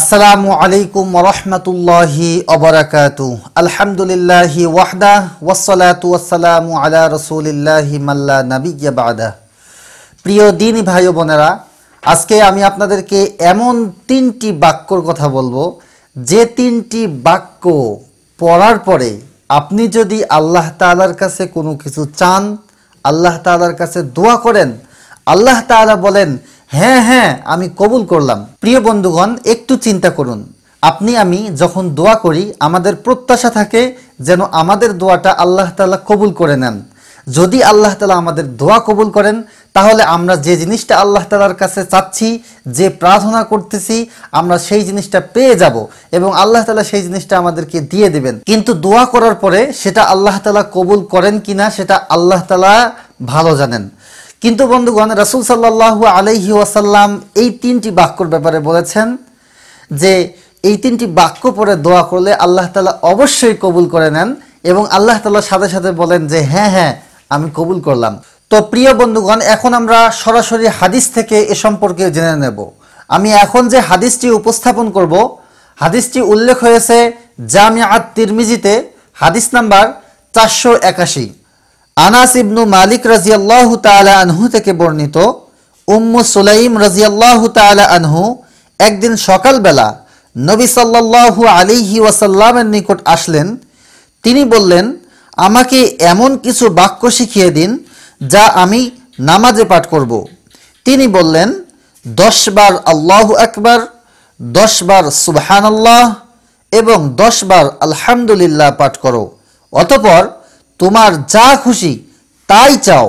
আসসালামু আলাইকুম রহমতুল্লাহি অবরাকাত আলহামদুলিল্লাহি ওয়াহদা ওয়াসালাতু ওয়াসালামু আলা রসুলিল্লাহি মাল্লা নাবিয়াবাদা প্রিয় দিন ভাই বোনেরা আজকে আমি আপনাদেরকে এমন তিনটি বাক্যর কথা বলবো যে তিনটি বাক্য পড়ার পরে আপনি যদি আল্লাহ তালার কাছে কোনো কিছু চান আল্লাহ তালার কাছে দোয়া করেন আল্লাহ তালা বলেন হ্যাঁ হ্যাঁ আমি কবুল করলাম প্রিয় বন্ধুগণ একটু চিন্তা করুন আপনি আমি যখন দোয়া করি আমাদের প্রত্যাশা থাকে যেন আমাদের দোয়াটা আল্লাহ তালা কবুল করে নেন যদি আল্লাহ তালা আমাদের দোয়া কবুল করেন তাহলে আমরা যে জিনিসটা আল্লাহ তালার কাছে চাচ্ছি যে প্রার্থনা করতেছি আমরা সেই জিনিসটা পেয়ে যাব এবং আল্লাহ তালা সেই জিনিসটা আমাদেরকে দিয়ে দেবেন কিন্তু দোয়া করার পরে সেটা আল্লাহ তালা কবুল করেন কিনা সেটা আল্লাহ তালা ভালো জানেন কিন্তু বন্ধুগণ রাসুল সাল্লাহ আলহি ওয়াসাল্লাম এই তিনটি বাক্যর ব্যাপারে বলেছেন যে এই তিনটি বাক্য পরে দোয়া করলে আল্লাহ তালা অবশ্যই কবুল করে নেন এবং আল্লাহ তালা সাথে সাথে বলেন যে হ্যাঁ হ্যাঁ আমি কবুল করলাম তো প্রিয় বন্ধুগণ এখন আমরা সরাসরি হাদিস থেকে এ সম্পর্কে জেনে নেব আমি এখন যে হাদিসটি উপস্থাপন করব হাদিসটি উল্লেখ হয়েছে জামিয়াত তিরমিজিতে হাদিস নাম্বার চারশো একাশি আনাস ইবনু মালিক রাজিয়াল্লাহ তালা আনহু থেকে বর্ণিত উম্মু সুলাইম রাজিয়াল্লাহ তালা আনহু একদিন সকালবেলা নবী সাল্লাহ আলিহি ওয়াসাল্লামের নিকট আসলেন তিনি বললেন আমাকে এমন কিছু বাক্য শিখিয়ে দিন যা আমি নামাজে পাঠ করব তিনি বললেন দশবার আল্লাহু একবার দশবার সুবহান আল্লাহ এবং দশবার আলহামদুলিল্লাহ পাঠ করো অতপর তোমার যা খুশি তাই চাও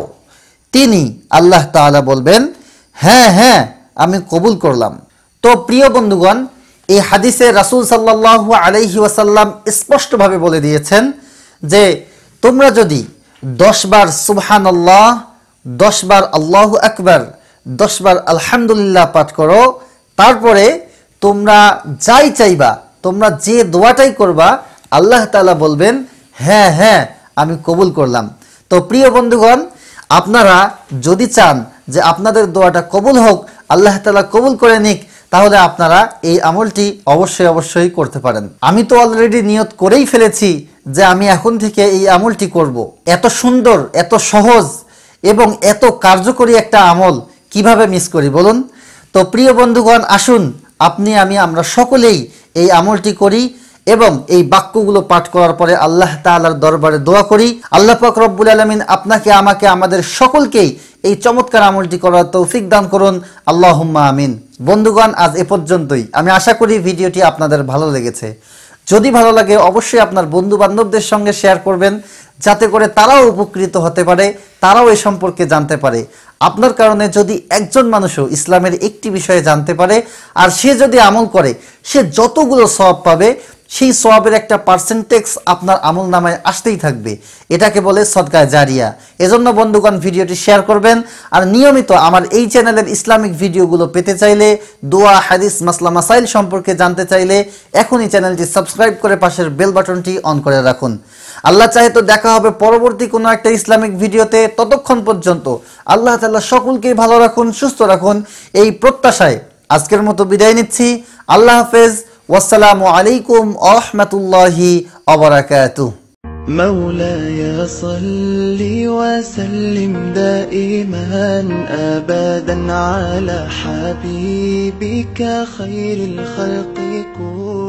তিনি আল্লাহ তাআলা বলবেন হ্যাঁ হ্যাঁ আমি কবুল করলাম তো প্রিয় বন্ধুগণ এই হাদিসে রাসুল সাল্লাহ আলহি ওয়াসাল্লাম স্পষ্টভাবে বলে দিয়েছেন যে তোমরা যদি দশবার সুবহান আল্লাহ দশবার আল্লাহ একবার দশবার আলহামদুলিল্লাহ পাঠ করো তারপরে তোমরা যাই চাইবা তোমরা যে দোয়াটাই করবা আল্লাহ তালা বলবেন হ্যাঁ হ্যাঁ আমি কবুল করলাম তো প্রিয় বন্ধুগণ আপনারা যদি চান যে আপনাদের দোয়াটা কবুল হোক আল্লাহ তালা কবুল করে নিক তাহলে আপনারা এই আমলটি অবশ্যই অবশ্যই করতে পারেন আমি তো অলরেডি নিয়ত করেই ফেলেছি যে আমি এখন থেকে এই আমলটি করব। এত সুন্দর এত সহজ এবং এত কার্যকরী একটা আমল কিভাবে মিস করি বলুন তো প্রিয় বন্ধুগণ আসুন আপনি আমি আমরা সকলেই এই আমলটি করি এবং এই বাক্যগুলো পাঠ করার পরে আল্লাহ তালার দরবারে দোয়া করি আল্লাহ পাক রব্বুল আলমিন আপনাকে আমাকে আমাদের সকলকেই এই চমৎকার আমলটি করার তৌফিক দান করুন আল্লাহ আমিন বন্ধুগণ আজ এ পর্যন্তই আমি আশা করি ভিডিওটি আপনাদের ভালো লেগেছে যদি ভালো লাগে অবশ্যই আপনার বন্ধু বান্ধবদের সঙ্গে শেয়ার করবেন যাতে করে তারাও উপকৃত হতে পারে তারাও এ সম্পর্কে জানতে পারে আপনার কারণে যদি একজন মানুষও ইসলামের একটি বিষয়ে জানতে পারে আর সে যদি আমল করে সে যতগুলো সব পাবে সেই সোয়াবের একটা পার্সেন্টেজ আপনার আমল নামায় আসতেই থাকবে এটাকে বলে সদকায় জারিয়া এজন্য বন্ধুগণ ভিডিওটি শেয়ার করবেন আর নিয়মিত আমার এই চ্যানেলের ইসলামিক ভিডিওগুলো পেতে চাইলে দোয়া হাদিস মাসলা মাসাইল সম্পর্কে জানতে চাইলে এখনই চ্যানেলটি সাবস্ক্রাইব করে পাশের বেল বাটনটি অন করে রাখুন আল্লাহ চাহে তো দেখা হবে পরবর্তী কোনো একটা ইসলামিক ভিডিওতে ততক্ষণ পর্যন্ত আল্লাহ তাল্লাহ সকলকেই ভালো রাখুন সুস্থ রাখুন এই প্রত্যাশায় আজকের মতো বিদায় নিচ্ছি আল্লাহ হাফেজ والسلام عليكم ورحمة الله وبركاته مولاي صل وسلم دائما أبدا على حبيبك خير الخلق كل